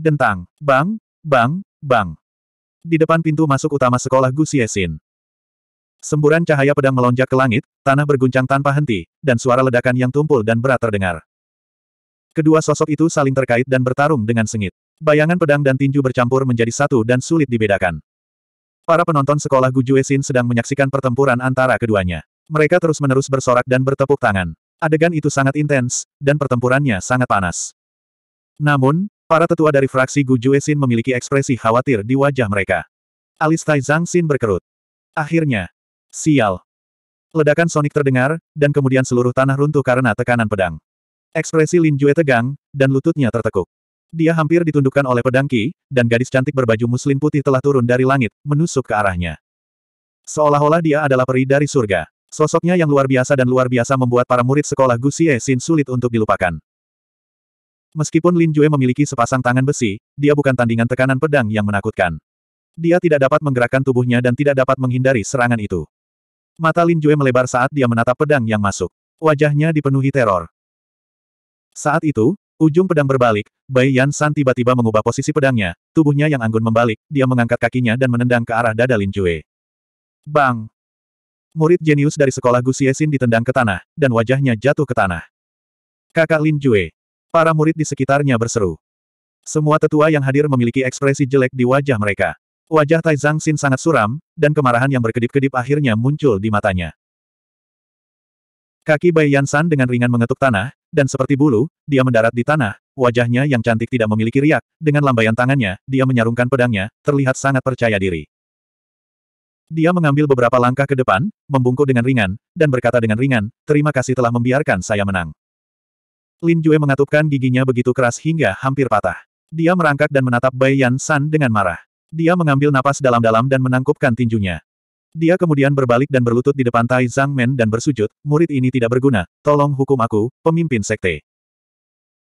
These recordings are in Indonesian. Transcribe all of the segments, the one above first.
Dentang, bang, bang, bang. Di depan pintu masuk utama sekolah Gu Xiesin. Semburan cahaya pedang melonjak ke langit, tanah berguncang tanpa henti, dan suara ledakan yang tumpul dan berat terdengar. Kedua sosok itu saling terkait dan bertarung dengan sengit. Bayangan pedang dan tinju bercampur menjadi satu dan sulit dibedakan. Para penonton sekolah Gu Juesin sedang menyaksikan pertempuran antara keduanya. Mereka terus-menerus bersorak dan bertepuk tangan. Adegan itu sangat intens, dan pertempurannya sangat panas. Namun, Para tetua dari fraksi Gu Juesin memiliki ekspresi khawatir di wajah mereka. Alis Tai Zhang Xin berkerut. Akhirnya. Sial. Ledakan sonik terdengar, dan kemudian seluruh tanah runtuh karena tekanan pedang. Ekspresi Lin Jue tegang, dan lututnya tertekuk. Dia hampir ditundukkan oleh pedang Qi, dan gadis cantik berbaju muslim putih telah turun dari langit, menusuk ke arahnya. Seolah-olah dia adalah peri dari surga. Sosoknya yang luar biasa dan luar biasa membuat para murid sekolah Gu Xie Xin sulit untuk dilupakan. Meskipun Lin Jue memiliki sepasang tangan besi, dia bukan tandingan tekanan pedang yang menakutkan. Dia tidak dapat menggerakkan tubuhnya dan tidak dapat menghindari serangan itu. Mata Lin Jue melebar saat dia menatap pedang yang masuk. Wajahnya dipenuhi teror. Saat itu, ujung pedang berbalik, Bai Yan San tiba-tiba mengubah posisi pedangnya, tubuhnya yang anggun membalik, dia mengangkat kakinya dan menendang ke arah dada Lin Jue. Bang! Murid jenius dari sekolah Gu Xiexin ditendang ke tanah, dan wajahnya jatuh ke tanah. Kakak Lin Jue, Para murid di sekitarnya berseru. Semua tetua yang hadir memiliki ekspresi jelek di wajah mereka. Wajah Tai Zhang Xin sangat suram, dan kemarahan yang berkedip-kedip akhirnya muncul di matanya. Kaki Bai Yansan dengan ringan mengetuk tanah, dan seperti bulu, dia mendarat di tanah, wajahnya yang cantik tidak memiliki riak, dengan lambaian tangannya, dia menyarungkan pedangnya, terlihat sangat percaya diri. Dia mengambil beberapa langkah ke depan, membungkuk dengan ringan, dan berkata dengan ringan, terima kasih telah membiarkan saya menang. Lin Jue mengatupkan giginya begitu keras hingga hampir patah. Dia merangkak dan menatap Bai Yan San dengan marah. Dia mengambil napas dalam-dalam dan menangkupkan tinjunya. Dia kemudian berbalik dan berlutut di depan Tai Zhang Men dan bersujud, murid ini tidak berguna, tolong hukum aku, pemimpin sekte.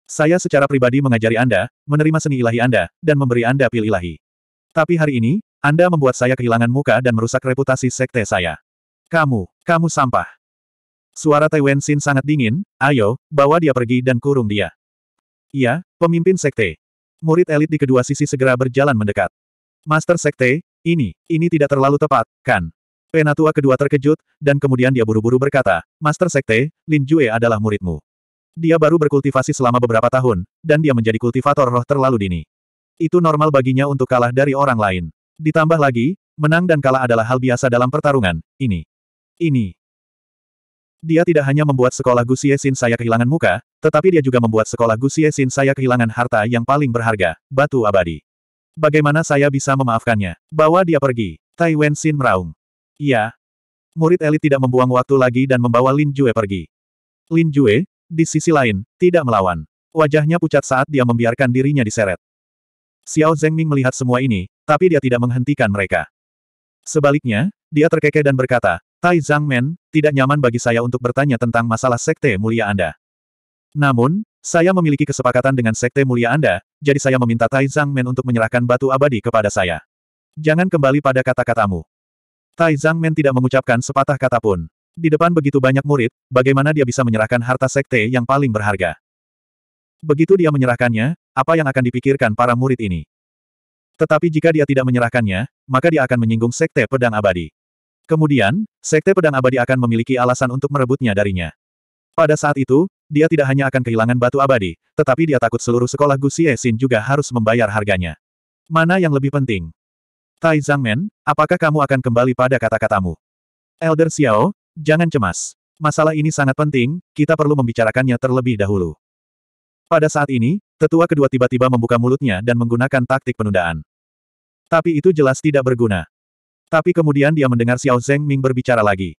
Saya secara pribadi mengajari Anda, menerima seni ilahi Anda, dan memberi Anda pil ilahi. Tapi hari ini, Anda membuat saya kehilangan muka dan merusak reputasi sekte saya. Kamu, kamu sampah. Suara Tai Xin sangat dingin, ayo, bawa dia pergi dan kurung dia. Iya, pemimpin sekte. Murid elit di kedua sisi segera berjalan mendekat. Master sekte, ini, ini tidak terlalu tepat, kan? Penatua kedua terkejut, dan kemudian dia buru-buru berkata, Master sekte, Lin Jue adalah muridmu. Dia baru berkultivasi selama beberapa tahun, dan dia menjadi kultivator roh terlalu dini. Itu normal baginya untuk kalah dari orang lain. Ditambah lagi, menang dan kalah adalah hal biasa dalam pertarungan, ini. Ini, dia tidak hanya membuat sekolah Gu Xie saya kehilangan muka, tetapi dia juga membuat sekolah Gu Xie saya kehilangan harta yang paling berharga, batu abadi. Bagaimana saya bisa memaafkannya? Bawa dia pergi. Tai Wen Xin meraung. Iya. Murid elit tidak membuang waktu lagi dan membawa Lin Jue pergi. Lin Jue, di sisi lain, tidak melawan. Wajahnya pucat saat dia membiarkan dirinya diseret. Xiao Zengming melihat semua ini, tapi dia tidak menghentikan mereka. Sebaliknya, dia terkekeh dan berkata, Tai Zhang Men, tidak nyaman bagi saya untuk bertanya tentang masalah Sekte Mulia Anda. Namun, saya memiliki kesepakatan dengan Sekte Mulia Anda, jadi saya meminta Tai Zhang Men untuk menyerahkan batu abadi kepada saya. Jangan kembali pada kata-katamu. Tai Zhang Men tidak mengucapkan sepatah kata pun. Di depan begitu banyak murid, bagaimana dia bisa menyerahkan harta Sekte yang paling berharga? Begitu dia menyerahkannya, apa yang akan dipikirkan para murid ini? Tetapi jika dia tidak menyerahkannya, maka dia akan menyinggung Sekte Pedang Abadi. Kemudian, Sekte Pedang Abadi akan memiliki alasan untuk merebutnya darinya. Pada saat itu, dia tidak hanya akan kehilangan batu abadi, tetapi dia takut seluruh sekolah Gu Xin juga harus membayar harganya. Mana yang lebih penting? Tai Zhangmen, apakah kamu akan kembali pada kata-katamu? Elder Xiao, jangan cemas. Masalah ini sangat penting, kita perlu membicarakannya terlebih dahulu. Pada saat ini, tetua kedua tiba-tiba membuka mulutnya dan menggunakan taktik penundaan. Tapi itu jelas tidak berguna. Tapi kemudian dia mendengar Xiao Zeng Ming berbicara lagi.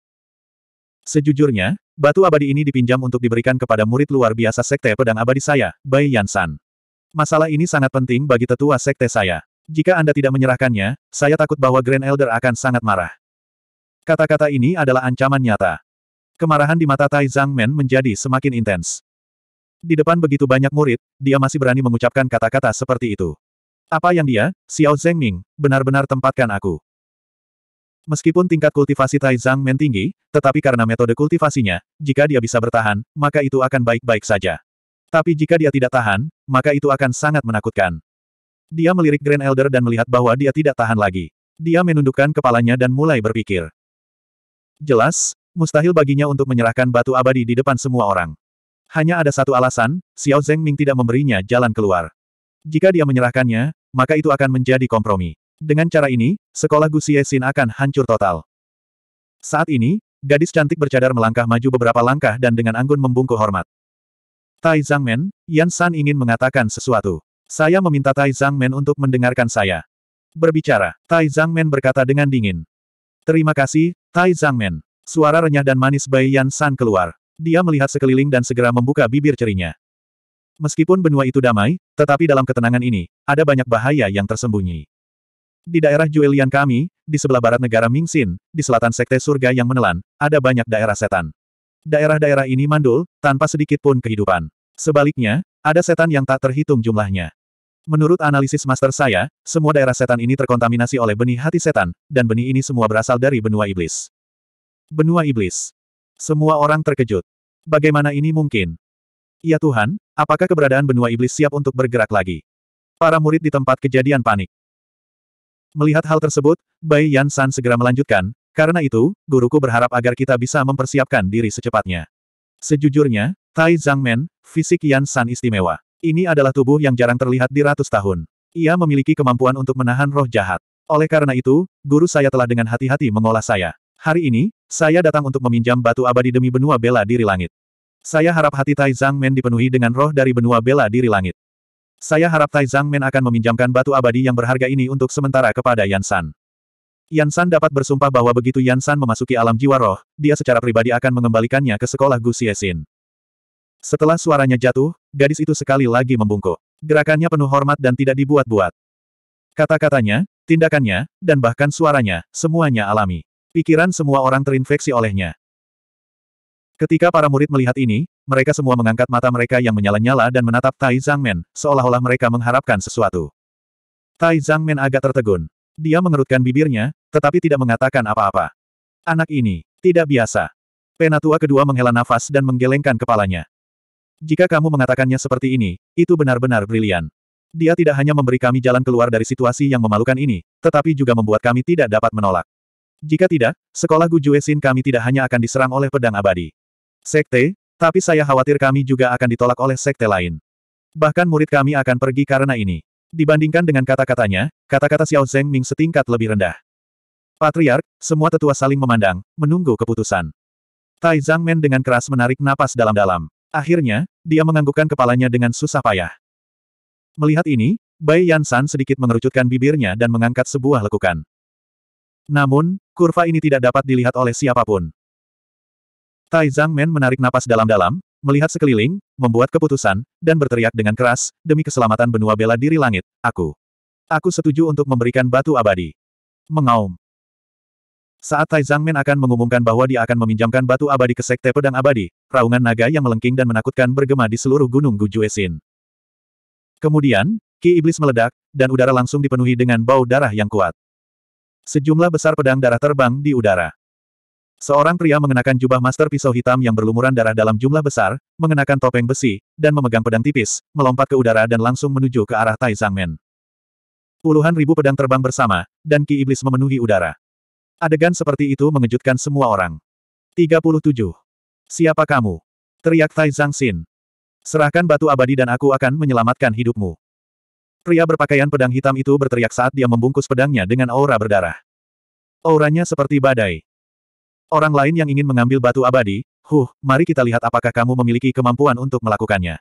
Sejujurnya, batu abadi ini dipinjam untuk diberikan kepada murid luar biasa Sekte Pedang Abadi saya, Bai Yansan. Masalah ini sangat penting bagi tetua Sekte saya. Jika Anda tidak menyerahkannya, saya takut bahwa Grand Elder akan sangat marah. Kata-kata ini adalah ancaman nyata. Kemarahan di mata Tai Zhang Men menjadi semakin intens. Di depan begitu banyak murid, dia masih berani mengucapkan kata-kata seperti itu. Apa yang dia, Xiao Zhengming, benar-benar tempatkan aku. Meskipun tingkat kultivasi Taizang Zhang Men tinggi, tetapi karena metode kultivasinya, jika dia bisa bertahan, maka itu akan baik-baik saja. Tapi jika dia tidak tahan, maka itu akan sangat menakutkan. Dia melirik Grand Elder dan melihat bahwa dia tidak tahan lagi. Dia menundukkan kepalanya dan mulai berpikir. Jelas, mustahil baginya untuk menyerahkan batu abadi di depan semua orang. Hanya ada satu alasan, Xiao Ming tidak memberinya jalan keluar. Jika dia menyerahkannya, maka itu akan menjadi kompromi. Dengan cara ini, sekolah Gu Xin akan hancur total. Saat ini, gadis cantik bercadar melangkah maju beberapa langkah dan dengan anggun membungkuk hormat. Tai Zhangmen, Yan San ingin mengatakan sesuatu. Saya meminta Tai Zhangmen untuk mendengarkan saya. Berbicara, Tai Zhangmen berkata dengan dingin. Terima kasih, Tai Zhangmen. Suara renyah dan manis Bai Yan San keluar. Dia melihat sekeliling dan segera membuka bibir cerinya. Meskipun benua itu damai, tetapi dalam ketenangan ini, ada banyak bahaya yang tersembunyi. Di daerah Juelian kami, di sebelah barat negara Mingxin, di selatan Sekte Surga yang menelan, ada banyak daerah setan. Daerah-daerah ini mandul, tanpa sedikit pun kehidupan. Sebaliknya, ada setan yang tak terhitung jumlahnya. Menurut analisis master saya, semua daerah setan ini terkontaminasi oleh benih hati setan, dan benih ini semua berasal dari benua iblis. Benua iblis. Semua orang terkejut. Bagaimana ini mungkin? Ya Tuhan, apakah keberadaan benua iblis siap untuk bergerak lagi? Para murid di tempat kejadian panik. Melihat hal tersebut, Bai Yan San segera melanjutkan, karena itu, guruku berharap agar kita bisa mempersiapkan diri secepatnya. Sejujurnya, Tai Zhang Men, fisik Yan San istimewa. Ini adalah tubuh yang jarang terlihat di ratus tahun. Ia memiliki kemampuan untuk menahan roh jahat. Oleh karena itu, guru saya telah dengan hati-hati mengolah saya. Hari ini, saya datang untuk meminjam batu abadi demi benua bela diri langit. Saya harap hati Tai Zhang Men dipenuhi dengan roh dari benua bela diri langit. Saya harap Tai Zhang Men akan meminjamkan batu abadi yang berharga ini untuk sementara kepada Yan San. Yan San dapat bersumpah bahwa begitu Yan San memasuki alam jiwa roh, dia secara pribadi akan mengembalikannya ke sekolah Gu Xiexin. Setelah suaranya jatuh, gadis itu sekali lagi membungkuk. Gerakannya penuh hormat dan tidak dibuat-buat. Kata-katanya, tindakannya, dan bahkan suaranya, semuanya alami. Pikiran semua orang terinfeksi olehnya. Ketika para murid melihat ini, mereka semua mengangkat mata mereka yang menyala-nyala dan menatap Tai Zhangmen, seolah-olah mereka mengharapkan sesuatu. Tai Zhangmen agak tertegun. Dia mengerutkan bibirnya, tetapi tidak mengatakan apa-apa. Anak ini, tidak biasa. Penatua kedua menghela nafas dan menggelengkan kepalanya. Jika kamu mengatakannya seperti ini, itu benar-benar brilian. Dia tidak hanya memberi kami jalan keluar dari situasi yang memalukan ini, tetapi juga membuat kami tidak dapat menolak. Jika tidak, sekolah Gujuesin kami tidak hanya akan diserang oleh pedang abadi sekte, tapi saya khawatir kami juga akan ditolak oleh sekte lain. Bahkan murid kami akan pergi karena ini. Dibandingkan dengan kata-katanya, kata-kata Xiao Zeng Ming setingkat lebih rendah. Patriark, semua tetua saling memandang, menunggu keputusan. Tai Zhang Men dengan keras menarik napas dalam-dalam. Akhirnya, dia menganggukkan kepalanya dengan susah payah. Melihat ini, Bai Yansan sedikit mengerucutkan bibirnya dan mengangkat sebuah lekukan. Namun, kurva ini tidak dapat dilihat oleh siapapun. Tai Zhang Men menarik napas dalam-dalam, melihat sekeliling, membuat keputusan, dan berteriak dengan keras, demi keselamatan benua bela diri langit, aku. Aku setuju untuk memberikan batu abadi. Mengaum. Saat Tai Zhang Men akan mengumumkan bahwa dia akan meminjamkan batu abadi ke Sekte Pedang Abadi, raungan naga yang melengking dan menakutkan bergema di seluruh gunung Gujuesin. Kemudian, Ki Iblis meledak, dan udara langsung dipenuhi dengan bau darah yang kuat. Sejumlah besar pedang darah terbang di udara. Seorang pria mengenakan jubah master pisau hitam yang berlumuran darah dalam jumlah besar, mengenakan topeng besi, dan memegang pedang tipis, melompat ke udara dan langsung menuju ke arah Tai Zhangmen. Puluhan ribu pedang terbang bersama, dan Ki Iblis memenuhi udara. Adegan seperti itu mengejutkan semua orang. 37. Siapa kamu? Teriak Tai Zhangxin. Serahkan batu abadi dan aku akan menyelamatkan hidupmu. Pria berpakaian pedang hitam itu berteriak saat dia membungkus pedangnya dengan aura berdarah. Auranya seperti badai. Orang lain yang ingin mengambil batu abadi, huh, mari kita lihat apakah kamu memiliki kemampuan untuk melakukannya.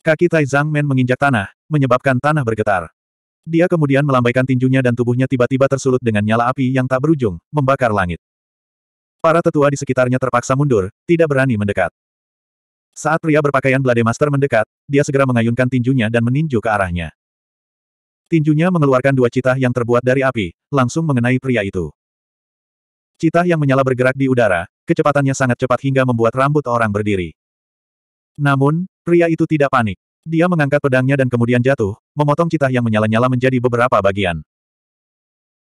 Kaki Tai Zhang Men menginjak tanah, menyebabkan tanah bergetar. Dia kemudian melambaikan tinjunya dan tubuhnya tiba-tiba tersulut dengan nyala api yang tak berujung, membakar langit. Para tetua di sekitarnya terpaksa mundur, tidak berani mendekat. Saat pria berpakaian Blade Master mendekat, dia segera mengayunkan tinjunya dan meninju ke arahnya. Tinjunya mengeluarkan dua citah yang terbuat dari api, langsung mengenai pria itu. Citah yang menyala bergerak di udara, kecepatannya sangat cepat hingga membuat rambut orang berdiri. Namun, pria itu tidak panik. Dia mengangkat pedangnya dan kemudian jatuh, memotong citah yang menyala-nyala menjadi beberapa bagian.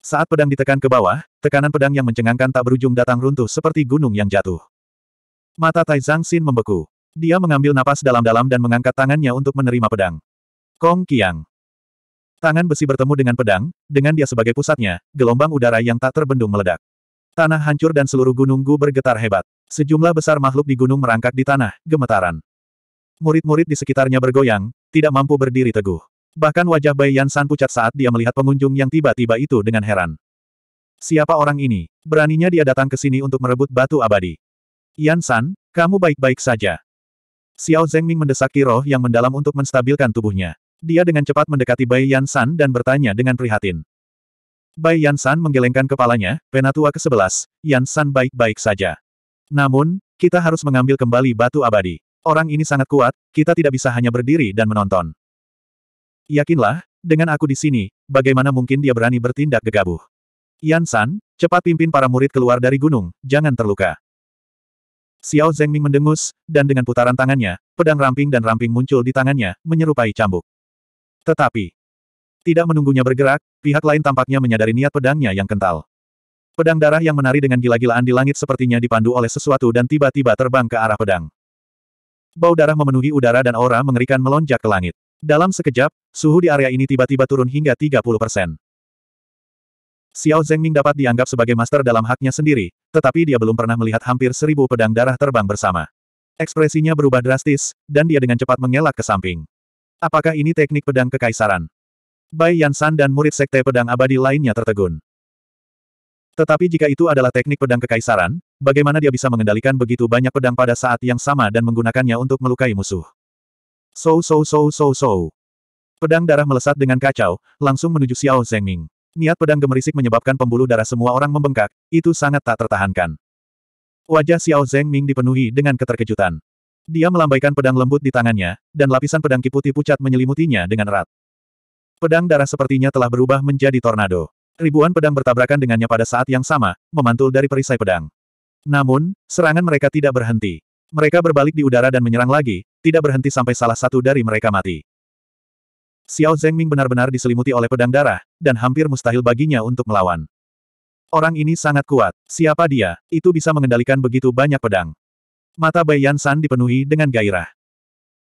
Saat pedang ditekan ke bawah, tekanan pedang yang mencengangkan tak berujung datang runtuh seperti gunung yang jatuh. Mata Tai Zhang Xin membeku. Dia mengambil napas dalam-dalam dan mengangkat tangannya untuk menerima pedang. Kong Kiang. Tangan besi bertemu dengan pedang, dengan dia sebagai pusatnya, gelombang udara yang tak terbendung meledak. Tanah hancur dan seluruh gunung Gu bergetar hebat. Sejumlah besar makhluk di gunung merangkak di tanah, gemetaran. Murid-murid di sekitarnya bergoyang, tidak mampu berdiri teguh. Bahkan wajah Bai Yan San pucat saat dia melihat pengunjung yang tiba-tiba itu dengan heran. Siapa orang ini? Beraninya dia datang ke sini untuk merebut batu abadi. Yan San, kamu baik-baik saja. Xiao Zengming mendesak roh yang mendalam untuk menstabilkan tubuhnya. Dia dengan cepat mendekati Bai Yan San dan bertanya dengan prihatin. Bai Yansan menggelengkan kepalanya, penatua ke-11, Yansan baik-baik saja. Namun, kita harus mengambil kembali batu abadi. Orang ini sangat kuat, kita tidak bisa hanya berdiri dan menonton. Yakinlah, dengan aku di sini, bagaimana mungkin dia berani bertindak gegabah? Yansan, cepat pimpin para murid keluar dari gunung, jangan terluka. Xiao Zengming mendengus, dan dengan putaran tangannya, pedang ramping dan ramping muncul di tangannya, menyerupai cambuk. Tetapi, tidak menunggunya bergerak, pihak lain tampaknya menyadari niat pedangnya yang kental. Pedang darah yang menari dengan gila-gilaan di langit sepertinya dipandu oleh sesuatu dan tiba-tiba terbang ke arah pedang. Bau darah memenuhi udara dan aura mengerikan melonjak ke langit. Dalam sekejap, suhu di area ini tiba-tiba turun hingga 30 persen. Xiao Zengming dapat dianggap sebagai master dalam haknya sendiri, tetapi dia belum pernah melihat hampir seribu pedang darah terbang bersama. Ekspresinya berubah drastis, dan dia dengan cepat mengelak ke samping. Apakah ini teknik pedang kekaisaran? Bai Yansan dan murid sekte pedang abadi lainnya tertegun. Tetapi jika itu adalah teknik pedang kekaisaran, bagaimana dia bisa mengendalikan begitu banyak pedang pada saat yang sama dan menggunakannya untuk melukai musuh? So so so so so. Pedang darah melesat dengan kacau, langsung menuju Xiao Zhengming. Niat pedang gemerisik menyebabkan pembuluh darah semua orang membengkak, itu sangat tak tertahankan. Wajah Xiao Zhengming dipenuhi dengan keterkejutan. Dia melambaikan pedang lembut di tangannya, dan lapisan pedang putih pucat menyelimutinya dengan erat. Pedang darah sepertinya telah berubah menjadi tornado. Ribuan pedang bertabrakan dengannya pada saat yang sama, memantul dari perisai pedang. Namun, serangan mereka tidak berhenti. Mereka berbalik di udara dan menyerang lagi, tidak berhenti sampai salah satu dari mereka mati. Xiao Zengming benar-benar diselimuti oleh pedang darah, dan hampir mustahil baginya untuk melawan. Orang ini sangat kuat. Siapa dia? Itu bisa mengendalikan begitu banyak pedang. Mata Bai Yan San dipenuhi dengan gairah.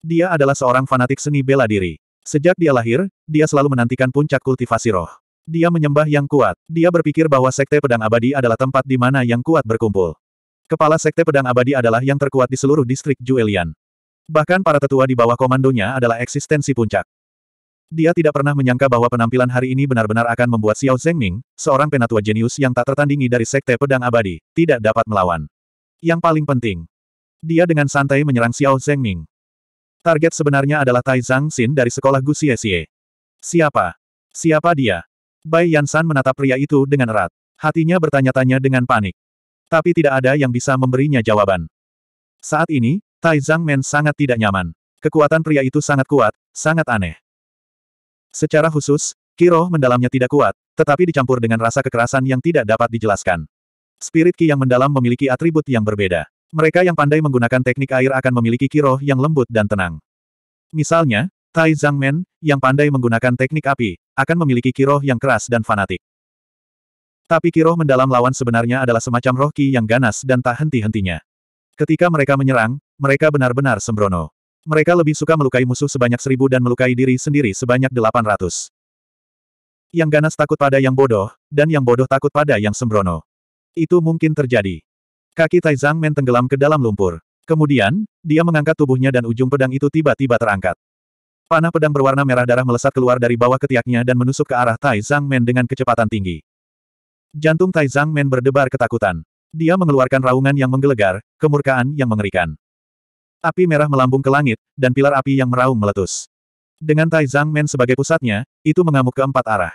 Dia adalah seorang fanatik seni bela diri. Sejak dia lahir, dia selalu menantikan puncak kultivasi roh. Dia menyembah yang kuat. Dia berpikir bahwa Sekte Pedang Abadi adalah tempat di mana yang kuat berkumpul. Kepala Sekte Pedang Abadi adalah yang terkuat di seluruh distrik Juelian. Bahkan para tetua di bawah komandonya adalah eksistensi puncak. Dia tidak pernah menyangka bahwa penampilan hari ini benar-benar akan membuat Xiao Zhengming, seorang penatua jenius yang tak tertandingi dari Sekte Pedang Abadi, tidak dapat melawan. Yang paling penting, dia dengan santai menyerang Xiao Zhengming. Target sebenarnya adalah Tai Zhang Xin dari sekolah Gu Xie Xie. Siapa? Siapa dia? Bai Yansan menatap pria itu dengan erat. Hatinya bertanya-tanya dengan panik. Tapi tidak ada yang bisa memberinya jawaban. Saat ini, Tai Zhang Men sangat tidak nyaman. Kekuatan pria itu sangat kuat, sangat aneh. Secara khusus, Kiroh mendalamnya tidak kuat, tetapi dicampur dengan rasa kekerasan yang tidak dapat dijelaskan. Spirit Ki yang mendalam memiliki atribut yang berbeda. Mereka yang pandai menggunakan teknik air akan memiliki kiroh yang lembut dan tenang. Misalnya, Tai Zhangmen, yang pandai menggunakan teknik api, akan memiliki kiroh yang keras dan fanatik. Tapi kiroh mendalam lawan sebenarnya adalah semacam roh ki yang ganas dan tak henti-hentinya. Ketika mereka menyerang, mereka benar-benar sembrono. Mereka lebih suka melukai musuh sebanyak seribu dan melukai diri sendiri sebanyak delapan ratus. Yang ganas takut pada yang bodoh, dan yang bodoh takut pada yang sembrono. Itu mungkin terjadi. Kaki Taizang Men tenggelam ke dalam lumpur. Kemudian, dia mengangkat tubuhnya dan ujung pedang itu tiba-tiba terangkat. Panah pedang berwarna merah darah melesat keluar dari bawah ketiaknya dan menusuk ke arah Taizang Men dengan kecepatan tinggi. Jantung Taizang Men berdebar ketakutan. Dia mengeluarkan raungan yang menggelegar, kemurkaan yang mengerikan. Api merah melambung ke langit, dan pilar api yang meraung meletus. Dengan Taizang Men sebagai pusatnya, itu mengamuk ke empat arah.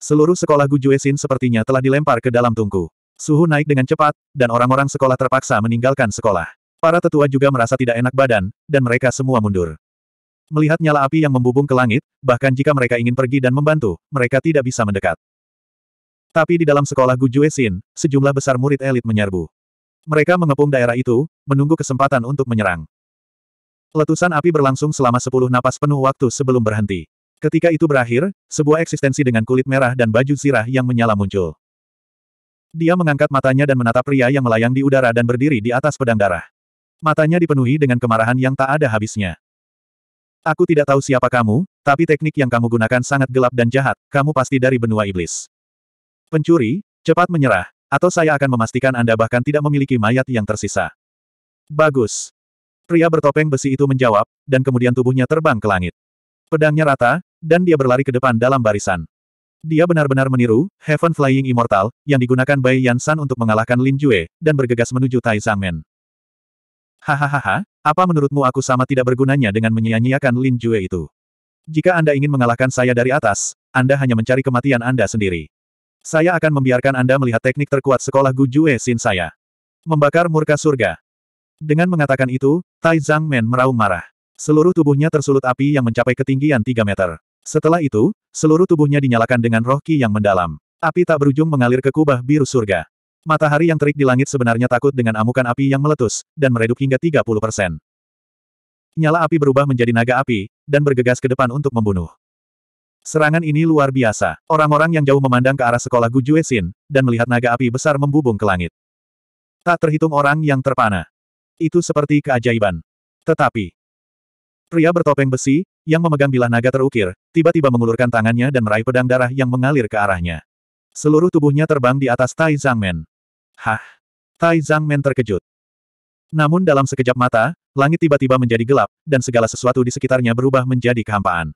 Seluruh sekolah Gujuesin sepertinya telah dilempar ke dalam tungku. Suhu naik dengan cepat, dan orang-orang sekolah terpaksa meninggalkan sekolah. Para tetua juga merasa tidak enak badan, dan mereka semua mundur. Melihat nyala api yang membubung ke langit, bahkan jika mereka ingin pergi dan membantu, mereka tidak bisa mendekat. Tapi di dalam sekolah Gujuesin, sejumlah besar murid elit menyerbu. Mereka mengepung daerah itu, menunggu kesempatan untuk menyerang. Letusan api berlangsung selama sepuluh napas penuh waktu sebelum berhenti. Ketika itu berakhir, sebuah eksistensi dengan kulit merah dan baju zirah yang menyala muncul. Dia mengangkat matanya dan menatap pria yang melayang di udara dan berdiri di atas pedang darah. Matanya dipenuhi dengan kemarahan yang tak ada habisnya. Aku tidak tahu siapa kamu, tapi teknik yang kamu gunakan sangat gelap dan jahat, kamu pasti dari benua iblis. Pencuri, cepat menyerah, atau saya akan memastikan Anda bahkan tidak memiliki mayat yang tersisa. Bagus. Pria bertopeng besi itu menjawab, dan kemudian tubuhnya terbang ke langit. Pedangnya rata, dan dia berlari ke depan dalam barisan. Dia benar-benar meniru Heaven Flying Immortal yang digunakan Bai Yansan untuk mengalahkan Lin Jue dan bergegas menuju Tai Zhang Men. Hahaha, apa menurutmu aku sama tidak bergunanya dengan menyia-nyiakan Lin Jue itu? Jika Anda ingin mengalahkan saya dari atas, Anda hanya mencari kematian Anda sendiri. Saya akan membiarkan Anda melihat teknik terkuat sekolah Gu Jue Sin saya. Membakar murka surga. Dengan mengatakan itu, Tai Zhang Men meraung marah. Seluruh tubuhnya tersulut api yang mencapai ketinggian 3 meter. Setelah itu, seluruh tubuhnya dinyalakan dengan roh ki yang mendalam. Api tak berujung mengalir ke kubah biru surga. Matahari yang terik di langit sebenarnya takut dengan amukan api yang meletus, dan meredup hingga 30 persen. Nyala api berubah menjadi naga api, dan bergegas ke depan untuk membunuh. Serangan ini luar biasa. Orang-orang yang jauh memandang ke arah sekolah Gujuesin, dan melihat naga api besar membubung ke langit. Tak terhitung orang yang terpana. Itu seperti keajaiban. Tetapi, pria bertopeng besi, yang memegang bilah naga terukir, tiba-tiba mengulurkan tangannya dan meraih pedang darah yang mengalir ke arahnya. Seluruh tubuhnya terbang di atas Tai Zhangmen. Hah! Tai Zhangmen terkejut. Namun dalam sekejap mata, langit tiba-tiba menjadi gelap, dan segala sesuatu di sekitarnya berubah menjadi kehampaan.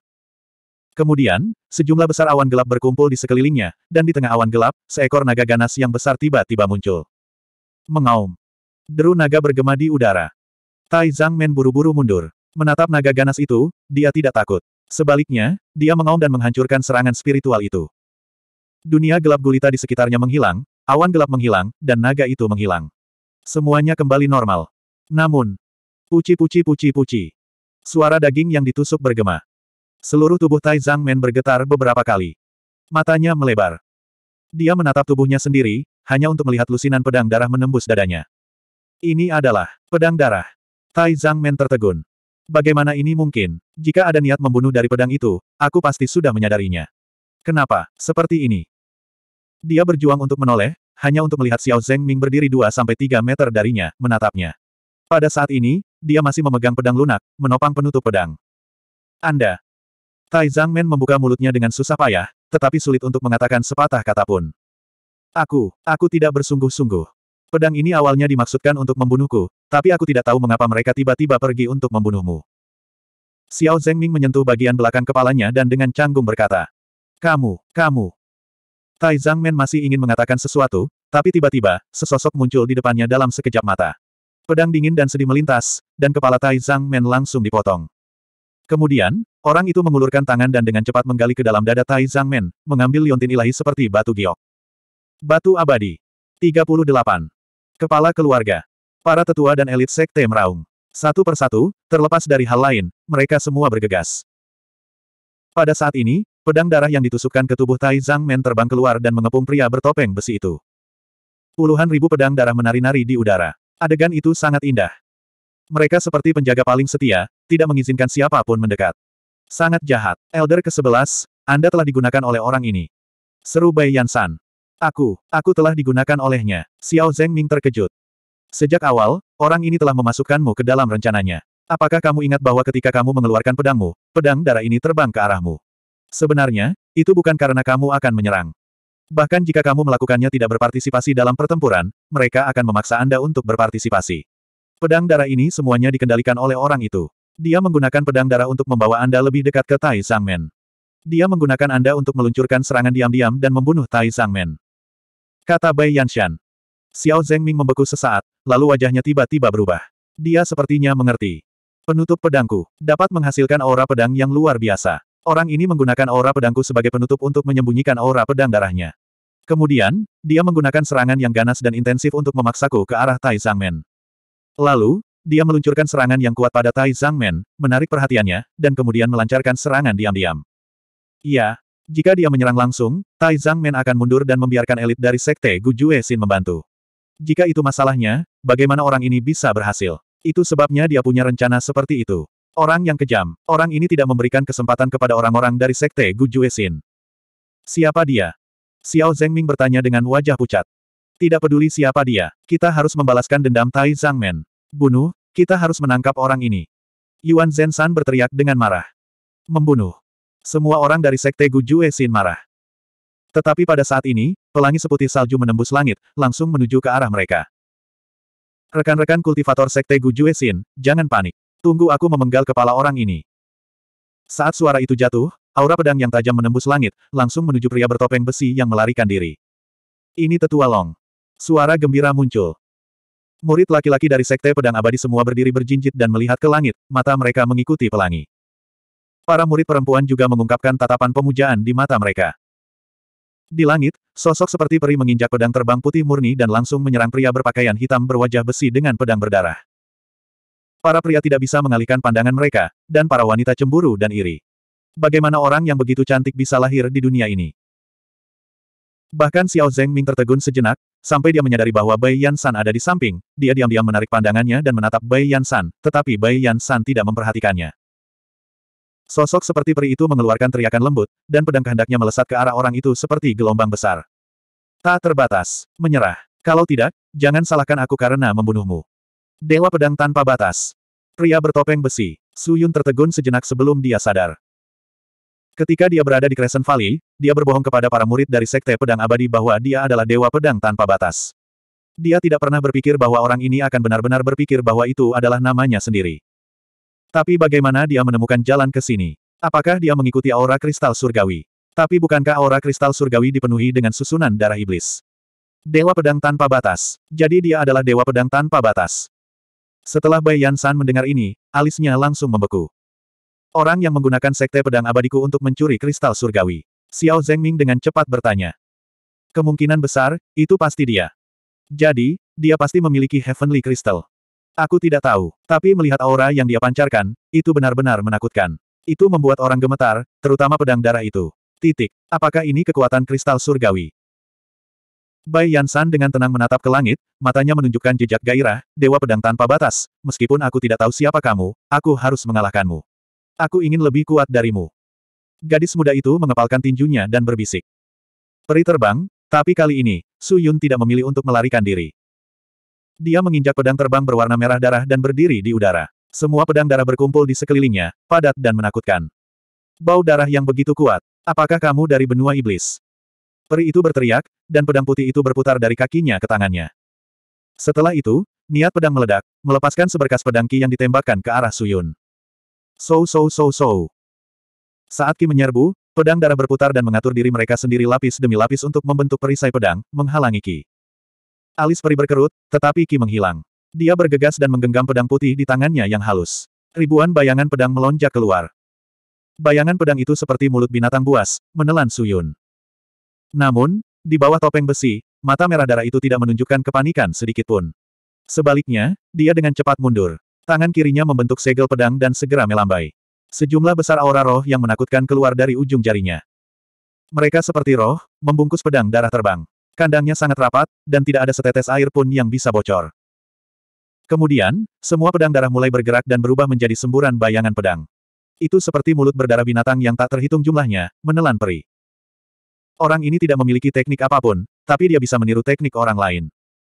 Kemudian, sejumlah besar awan gelap berkumpul di sekelilingnya, dan di tengah awan gelap, seekor naga ganas yang besar tiba-tiba muncul. Mengaum. Deru naga bergema di udara. Tai Zhang Men buru-buru mundur. Menatap naga ganas itu, dia tidak takut. Sebaliknya, dia mengaum dan menghancurkan serangan spiritual itu. Dunia gelap gulita di sekitarnya menghilang, awan gelap menghilang, dan naga itu menghilang. Semuanya kembali normal. Namun, puci-puci-puci-puci. Suara daging yang ditusuk bergema. Seluruh tubuh Tai Zhang Men bergetar beberapa kali. Matanya melebar. Dia menatap tubuhnya sendiri, hanya untuk melihat lusinan pedang darah menembus dadanya. Ini adalah pedang darah. Tai Zhang Men tertegun. Bagaimana ini mungkin? Jika ada niat membunuh dari pedang itu, aku pasti sudah menyadarinya. Kenapa? Seperti ini. Dia berjuang untuk menoleh, hanya untuk melihat Xiao Zeng Ming berdiri 2-3 meter darinya, menatapnya. Pada saat ini, dia masih memegang pedang lunak, menopang penutup pedang. Anda. Tai Zhangmen membuka mulutnya dengan susah payah, tetapi sulit untuk mengatakan sepatah kata pun. Aku, aku tidak bersungguh-sungguh. Pedang ini awalnya dimaksudkan untuk membunuhku, tapi aku tidak tahu mengapa mereka tiba-tiba pergi untuk membunuhmu. Xiao Zengming menyentuh bagian belakang kepalanya dan dengan canggung berkata, Kamu, kamu. Tai Zhangmen masih ingin mengatakan sesuatu, tapi tiba-tiba, sesosok muncul di depannya dalam sekejap mata. Pedang dingin dan sedih melintas, dan kepala Tai Zhangmen langsung dipotong. Kemudian, orang itu mengulurkan tangan dan dengan cepat menggali ke dalam dada Tai Zhangmen, mengambil liontin ilahi seperti batu giok. Batu abadi. 38. Kepala keluarga. Para tetua dan elit sekte meraung. Satu persatu, terlepas dari hal lain, mereka semua bergegas. Pada saat ini, pedang darah yang ditusukkan ke tubuh Tai Zhang Men terbang keluar dan mengepung pria bertopeng besi itu. Puluhan ribu pedang darah menari-nari di udara. Adegan itu sangat indah. Mereka seperti penjaga paling setia, tidak mengizinkan siapapun mendekat. Sangat jahat. Elder ke-11, Anda telah digunakan oleh orang ini. Seru Bai Yansan. Aku, aku telah digunakan olehnya. Xiao Zhengming terkejut. Sejak awal, orang ini telah memasukkanmu ke dalam rencananya. Apakah kamu ingat bahwa ketika kamu mengeluarkan pedangmu, pedang darah ini terbang ke arahmu? Sebenarnya, itu bukan karena kamu akan menyerang. Bahkan jika kamu melakukannya tidak berpartisipasi dalam pertempuran, mereka akan memaksa Anda untuk berpartisipasi. Pedang darah ini semuanya dikendalikan oleh orang itu. Dia menggunakan pedang darah untuk membawa Anda lebih dekat ke Tai Sangmen. Dia menggunakan Anda untuk meluncurkan serangan diam-diam dan membunuh Tai Sangmen. Kata Bai Yanshan. Xiao Zengming membeku sesaat, lalu wajahnya tiba-tiba berubah. Dia sepertinya mengerti. Penutup pedangku, dapat menghasilkan aura pedang yang luar biasa. Orang ini menggunakan aura pedangku sebagai penutup untuk menyembunyikan aura pedang darahnya. Kemudian, dia menggunakan serangan yang ganas dan intensif untuk memaksaku ke arah Tai Zhangmen. Lalu, dia meluncurkan serangan yang kuat pada Tai Zhangmen, menarik perhatiannya, dan kemudian melancarkan serangan diam-diam. Ia, jika dia menyerang langsung, Tai Zhang Men akan mundur dan membiarkan elit dari Sekte Jue Xin membantu. Jika itu masalahnya, bagaimana orang ini bisa berhasil? Itu sebabnya dia punya rencana seperti itu. Orang yang kejam, orang ini tidak memberikan kesempatan kepada orang-orang dari Sekte Jue Xin. Siapa dia? Xiao Zengming bertanya dengan wajah pucat. Tidak peduli siapa dia, kita harus membalaskan dendam Tai Zhang Men. Bunuh, kita harus menangkap orang ini. Yuan Zhen San berteriak dengan marah. Membunuh. Semua orang dari Sekte Gujue Xin marah. Tetapi pada saat ini, pelangi seputih salju menembus langit, langsung menuju ke arah mereka. Rekan-rekan kultivator Sekte Gujue Xin, jangan panik. Tunggu aku memenggal kepala orang ini. Saat suara itu jatuh, aura pedang yang tajam menembus langit, langsung menuju pria bertopeng besi yang melarikan diri. Ini tetua Long. Suara gembira muncul. Murid laki-laki dari Sekte Pedang Abadi semua berdiri berjinjit dan melihat ke langit, mata mereka mengikuti pelangi. Para murid perempuan juga mengungkapkan tatapan pemujaan di mata mereka. Di langit, sosok seperti peri menginjak pedang terbang putih murni dan langsung menyerang pria berpakaian hitam berwajah besi dengan pedang berdarah. Para pria tidak bisa mengalihkan pandangan mereka, dan para wanita cemburu dan iri. Bagaimana orang yang begitu cantik bisa lahir di dunia ini? Bahkan Xiao Zeng Ming tertegun sejenak, sampai dia menyadari bahwa Bai Yan San ada di samping, dia diam-diam menarik pandangannya dan menatap Bai Yan San, tetapi Bai Yan San tidak memperhatikannya. Sosok seperti peri itu mengeluarkan teriakan lembut, dan pedang kehendaknya melesat ke arah orang itu seperti gelombang besar. Tak terbatas. Menyerah. Kalau tidak, jangan salahkan aku karena membunuhmu. Dewa pedang tanpa batas. Pria bertopeng besi. Suyun tertegun sejenak sebelum dia sadar. Ketika dia berada di Crescent Valley, dia berbohong kepada para murid dari Sekte Pedang Abadi bahwa dia adalah Dewa Pedang Tanpa Batas. Dia tidak pernah berpikir bahwa orang ini akan benar-benar berpikir bahwa itu adalah namanya sendiri. Tapi bagaimana dia menemukan jalan ke sini? Apakah dia mengikuti aura kristal surgawi? Tapi bukankah aura kristal surgawi dipenuhi dengan susunan darah iblis? Dewa pedang tanpa batas. Jadi dia adalah dewa pedang tanpa batas. Setelah Bai Yansan mendengar ini, alisnya langsung membeku. Orang yang menggunakan sekte pedang abadiku untuk mencuri kristal surgawi. Xiao Zengming dengan cepat bertanya. Kemungkinan besar, itu pasti dia. Jadi, dia pasti memiliki Heavenly Crystal. Aku tidak tahu, tapi melihat aura yang dia pancarkan, itu benar-benar menakutkan. Itu membuat orang gemetar, terutama pedang darah itu. Titik. Apakah ini kekuatan kristal surgawi? Bai Yansan dengan tenang menatap ke langit, matanya menunjukkan jejak gairah, dewa pedang tanpa batas. Meskipun aku tidak tahu siapa kamu, aku harus mengalahkanmu. Aku ingin lebih kuat darimu. Gadis muda itu mengepalkan tinjunya dan berbisik. Peri terbang, tapi kali ini, Su Yun tidak memilih untuk melarikan diri. Dia menginjak pedang terbang berwarna merah darah dan berdiri di udara. Semua pedang darah berkumpul di sekelilingnya, padat dan menakutkan. Bau darah yang begitu kuat. Apakah kamu dari benua iblis? Peri itu berteriak, dan pedang putih itu berputar dari kakinya ke tangannya. Setelah itu, niat pedang meledak, melepaskan seberkas pedang Ki yang ditembakkan ke arah Suyun. So so so so. Saat Ki menyerbu, pedang darah berputar dan mengatur diri mereka sendiri lapis demi lapis untuk membentuk perisai pedang, menghalangi Ki. Alis peri berkerut, tetapi Ki menghilang. Dia bergegas dan menggenggam pedang putih di tangannya yang halus. Ribuan bayangan pedang melonjak keluar. Bayangan pedang itu seperti mulut binatang buas, menelan Suyun. Namun, di bawah topeng besi, mata merah darah itu tidak menunjukkan kepanikan sedikit pun. Sebaliknya, dia dengan cepat mundur. Tangan kirinya membentuk segel pedang dan segera melambai. Sejumlah besar aura roh yang menakutkan keluar dari ujung jarinya. Mereka seperti roh, membungkus pedang darah terbang. Kandangnya sangat rapat, dan tidak ada setetes air pun yang bisa bocor. Kemudian, semua pedang darah mulai bergerak dan berubah menjadi semburan bayangan pedang. Itu seperti mulut berdarah binatang yang tak terhitung jumlahnya, menelan peri. Orang ini tidak memiliki teknik apapun, tapi dia bisa meniru teknik orang lain.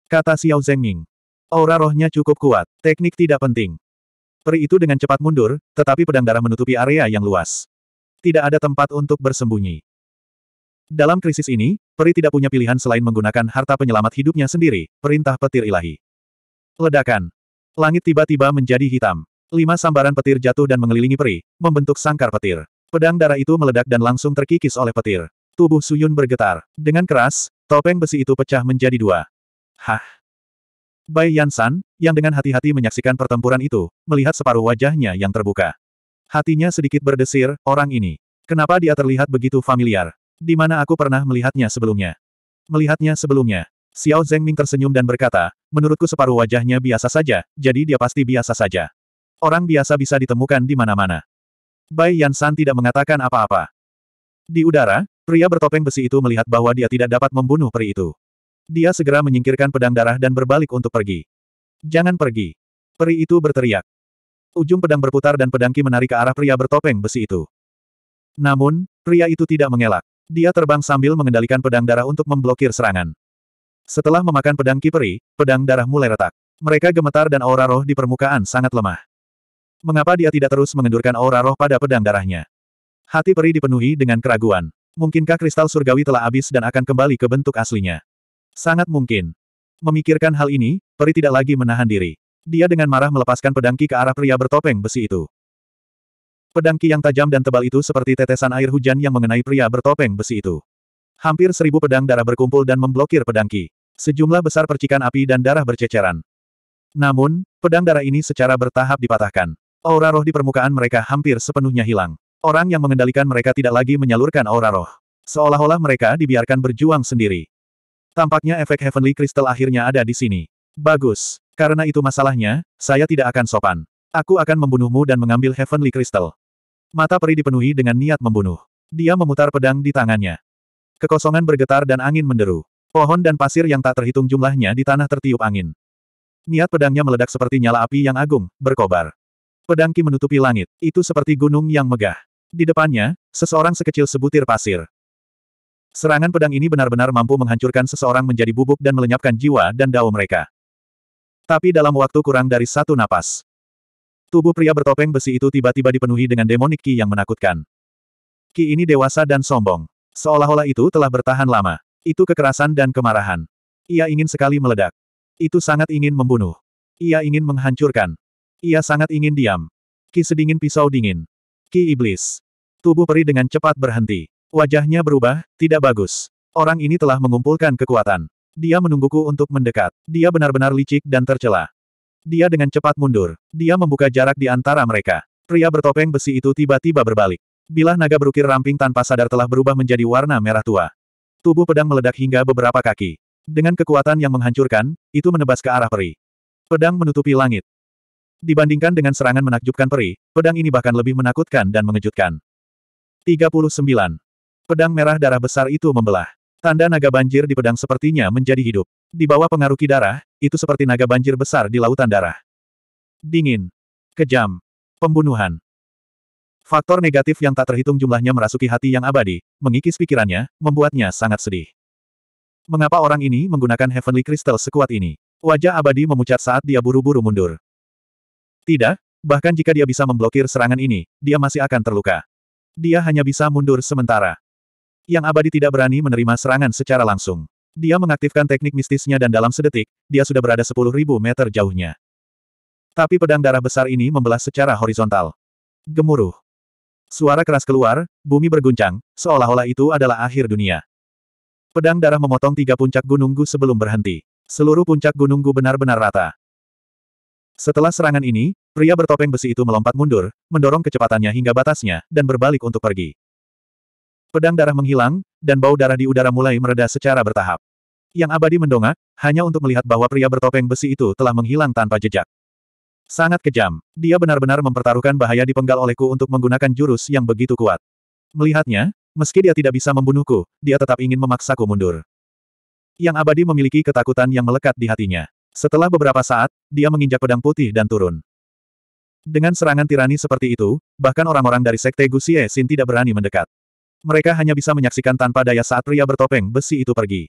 Kata Xiao Zhengming. Aura rohnya cukup kuat, teknik tidak penting. Peri itu dengan cepat mundur, tetapi pedang darah menutupi area yang luas. Tidak ada tempat untuk bersembunyi. Dalam krisis ini, Peri tidak punya pilihan selain menggunakan harta penyelamat hidupnya sendiri, perintah petir ilahi. Ledakan. Langit tiba-tiba menjadi hitam. Lima sambaran petir jatuh dan mengelilingi Peri, membentuk sangkar petir. Pedang darah itu meledak dan langsung terkikis oleh petir. Tubuh Suyun bergetar. Dengan keras, topeng besi itu pecah menjadi dua. Hah. Bai Yansan, yang dengan hati-hati menyaksikan pertempuran itu, melihat separuh wajahnya yang terbuka. Hatinya sedikit berdesir, orang ini. Kenapa dia terlihat begitu familiar? Di mana aku pernah melihatnya sebelumnya. Melihatnya sebelumnya. Xiao ming tersenyum dan berkata, menurutku separuh wajahnya biasa saja, jadi dia pasti biasa saja. Orang biasa bisa ditemukan di mana-mana. Bai Yansan tidak mengatakan apa-apa. Di udara, pria bertopeng besi itu melihat bahwa dia tidak dapat membunuh peri itu. Dia segera menyingkirkan pedang darah dan berbalik untuk pergi. Jangan pergi. Peri itu berteriak. Ujung pedang berputar dan pedangki menarik ke arah pria bertopeng besi itu. Namun, pria itu tidak mengelak. Dia terbang sambil mengendalikan pedang darah untuk memblokir serangan. Setelah memakan pedang kiperi, pedang darah mulai retak. Mereka gemetar dan aura roh di permukaan sangat lemah. Mengapa dia tidak terus mengendurkan aura roh pada pedang darahnya? Hati peri dipenuhi dengan keraguan. Mungkinkah kristal surgawi telah habis dan akan kembali ke bentuk aslinya? Sangat mungkin. Memikirkan hal ini, peri tidak lagi menahan diri. Dia dengan marah melepaskan pedang ki ke arah pria bertopeng besi itu. Pedang ki yang tajam dan tebal itu seperti tetesan air hujan yang mengenai pria bertopeng besi itu. Hampir seribu pedang darah berkumpul dan memblokir pedang ki. Sejumlah besar percikan api dan darah berceceran. Namun, pedang darah ini secara bertahap dipatahkan. Aura roh di permukaan mereka hampir sepenuhnya hilang. Orang yang mengendalikan mereka tidak lagi menyalurkan aura roh. Seolah-olah mereka dibiarkan berjuang sendiri. Tampaknya efek Heavenly Crystal akhirnya ada di sini. Bagus. Karena itu masalahnya, saya tidak akan sopan. Aku akan membunuhmu dan mengambil Heavenly Crystal. Mata peri dipenuhi dengan niat membunuh. Dia memutar pedang di tangannya. Kekosongan bergetar dan angin menderu. Pohon dan pasir yang tak terhitung jumlahnya di tanah tertiup angin. Niat pedangnya meledak seperti nyala api yang agung, berkobar. Pedang Ki menutupi langit, itu seperti gunung yang megah. Di depannya, seseorang sekecil sebutir pasir. Serangan pedang ini benar-benar mampu menghancurkan seseorang menjadi bubuk dan melenyapkan jiwa dan dao mereka. Tapi dalam waktu kurang dari satu napas, Tubuh pria bertopeng besi itu tiba-tiba dipenuhi dengan demonik Ki yang menakutkan. Ki ini dewasa dan sombong. Seolah-olah itu telah bertahan lama. Itu kekerasan dan kemarahan. Ia ingin sekali meledak. Itu sangat ingin membunuh. Ia ingin menghancurkan. Ia sangat ingin diam. Ki sedingin pisau dingin. Ki iblis. Tubuh peri dengan cepat berhenti. Wajahnya berubah, tidak bagus. Orang ini telah mengumpulkan kekuatan. Dia menungguku untuk mendekat. Dia benar-benar licik dan tercela. Dia dengan cepat mundur. Dia membuka jarak di antara mereka. Pria bertopeng besi itu tiba-tiba berbalik. Bilah naga berukir ramping tanpa sadar telah berubah menjadi warna merah tua. Tubuh pedang meledak hingga beberapa kaki. Dengan kekuatan yang menghancurkan, itu menebas ke arah peri. Pedang menutupi langit. Dibandingkan dengan serangan menakjubkan peri, pedang ini bahkan lebih menakutkan dan mengejutkan. 39. Pedang merah darah besar itu membelah. Tanda naga banjir di pedang sepertinya menjadi hidup. Di bawah pengaruh kidara, itu seperti naga banjir besar di lautan darah. Dingin. Kejam. Pembunuhan. Faktor negatif yang tak terhitung jumlahnya merasuki hati yang abadi, mengikis pikirannya, membuatnya sangat sedih. Mengapa orang ini menggunakan Heavenly Crystal sekuat ini? Wajah abadi memucat saat dia buru-buru mundur. Tidak, bahkan jika dia bisa memblokir serangan ini, dia masih akan terluka. Dia hanya bisa mundur sementara. Yang abadi tidak berani menerima serangan secara langsung. Dia mengaktifkan teknik mistisnya dan dalam sedetik, dia sudah berada 10.000 meter jauhnya. Tapi pedang darah besar ini membelah secara horizontal. Gemuruh. Suara keras keluar, bumi berguncang, seolah-olah itu adalah akhir dunia. Pedang darah memotong tiga puncak gununggu sebelum berhenti. Seluruh puncak gununggu benar-benar rata. Setelah serangan ini, pria bertopeng besi itu melompat mundur, mendorong kecepatannya hingga batasnya, dan berbalik untuk pergi. Pedang darah menghilang, dan bau darah di udara mulai mereda secara bertahap. Yang abadi mendongak, hanya untuk melihat bahwa pria bertopeng besi itu telah menghilang tanpa jejak. Sangat kejam. Dia benar-benar mempertaruhkan bahaya dipenggal olehku untuk menggunakan jurus yang begitu kuat. Melihatnya, meski dia tidak bisa membunuhku, dia tetap ingin memaksaku mundur. Yang abadi memiliki ketakutan yang melekat di hatinya. Setelah beberapa saat, dia menginjak pedang putih dan turun. Dengan serangan tirani seperti itu, bahkan orang-orang dari Sekte Gusie Sin tidak berani mendekat. Mereka hanya bisa menyaksikan tanpa daya saat pria bertopeng besi itu pergi.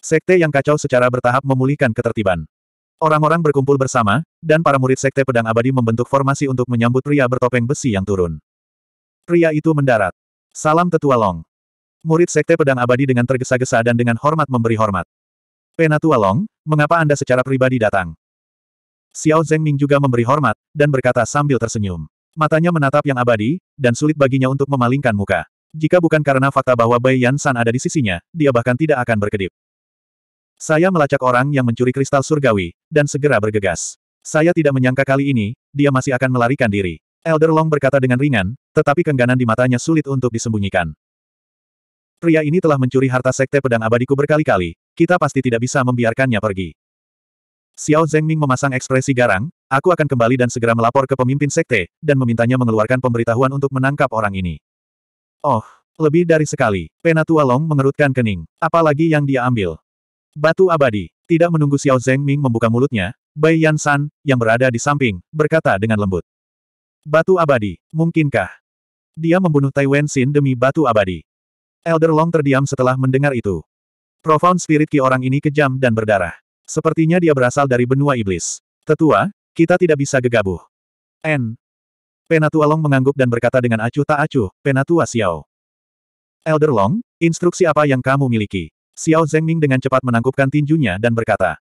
Sekte yang kacau secara bertahap memulihkan ketertiban. Orang-orang berkumpul bersama, dan para murid sekte pedang abadi membentuk formasi untuk menyambut pria bertopeng besi yang turun. Pria itu mendarat. Salam tetua Long. Murid sekte pedang abadi dengan tergesa-gesa dan dengan hormat memberi hormat. Penatua Long, mengapa Anda secara pribadi datang? Xiao Zengming juga memberi hormat, dan berkata sambil tersenyum. Matanya menatap yang abadi, dan sulit baginya untuk memalingkan muka. Jika bukan karena fakta bahwa Bai Yan San ada di sisinya, dia bahkan tidak akan berkedip. Saya melacak orang yang mencuri kristal surgawi, dan segera bergegas. Saya tidak menyangka kali ini, dia masih akan melarikan diri. Elder Long berkata dengan ringan, tetapi kengganan di matanya sulit untuk disembunyikan. Pria ini telah mencuri harta sekte pedang abadiku berkali-kali, kita pasti tidak bisa membiarkannya pergi. Xiao Zengming memasang ekspresi garang, aku akan kembali dan segera melapor ke pemimpin sekte, dan memintanya mengeluarkan pemberitahuan untuk menangkap orang ini. Oh, lebih dari sekali. Penatua Long mengerutkan kening. Apalagi yang dia ambil? Batu abadi. Tidak menunggu Xiao Zheng Ming membuka mulutnya, Bai Yan San, yang berada di samping, berkata dengan lembut. Batu abadi, mungkinkah? Dia membunuh Tai Wen Xin demi batu abadi. Elder Long terdiam setelah mendengar itu. Profound spirit ki orang ini kejam dan berdarah. Sepertinya dia berasal dari benua iblis. Tetua, kita tidak bisa gegabah. N. Penatua Long mengangguk dan berkata dengan acuh tak acuh, Penatua Xiao. Elder Long, instruksi apa yang kamu miliki? Xiao Zengming dengan cepat menangkupkan tinjunya dan berkata.